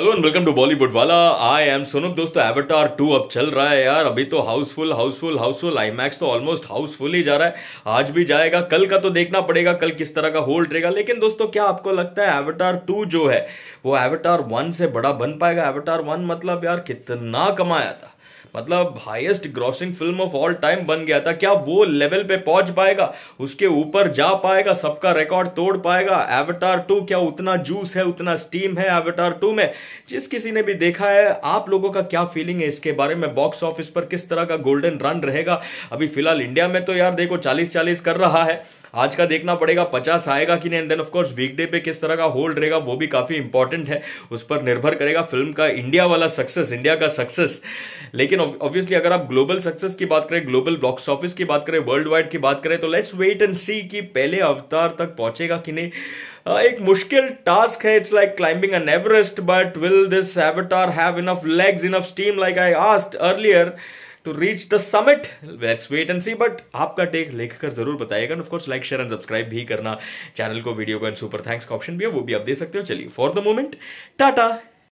hello and welcome to Bollywood वाला I M Sonam दोस्तों avatar to अब चल रहा है यार अभी तो हाउसफुल हाउसफुल हाउसफुल आईमैक्स तो ऑलमोस्ट हाउसफुल ही जा रहा है आज भी जाएगा कल का तो देखना पड़ेगा कल किस तरह का होल्ड रहेगा लेकिन दोस्तों क्या आपको लगता है एवटार टू जो है वो एवटार वन से बड़ा बन पाएगा एवटार वन मतलब यार कितना कमाया था मतलब highest grossing film of all time बन गया था क्या वो लेवल पे पहुंच पाएगा उसके ऊपर जा पाएगा सबका रिकॉर्ड तोड़ पाएगा एवटार टू क्या उतना जूस है उतना स्टीम है एवटार टू में जिस किसी ने भी देखा है आप लोगों का क्या फीलिंग है इसके बारे में बॉक्स ऑफिस पर किस तरह का गोल्डन रन रहेगा अभी फिलहाल इंडिया में तो यार देखो चालीस चालीस कर रहा है आज का देखना पड़ेगा पचास आएगा कि नहीं देन ऑफकोर्स वीकडे पे किस तरह का होल्ड रहेगा वो भी काफी इंपॉर्टेंट है उस पर निर्भर करेगा फिल्म का इंडिया वाला सक्सेस इंडिया का सक्सेस लेकिन ऑब्वियसली अगर आप ग्लोबल सक्सेस की बात करें ग्लोबल बॉक्स ऑफिस की बात करें वर्ल्ड वाइड की बात करें तो लेट्स वेट एंड सी कि पहले अवतार तक पहुंचेगा कि नहीं एक मुश्किल टास्क है it's like climbing an Everest but will this Avatar have enough legs enough steam like I asked earlier to reach the summit let's wait and see but आपका टेक लिख कर जरूर बताएगा and of course like share and subscribe भी करना channel को video को and super thanks का ऑप्शन भी है वो भी आप दे सकते हो चलिए फॉर द मोमेंट टाटा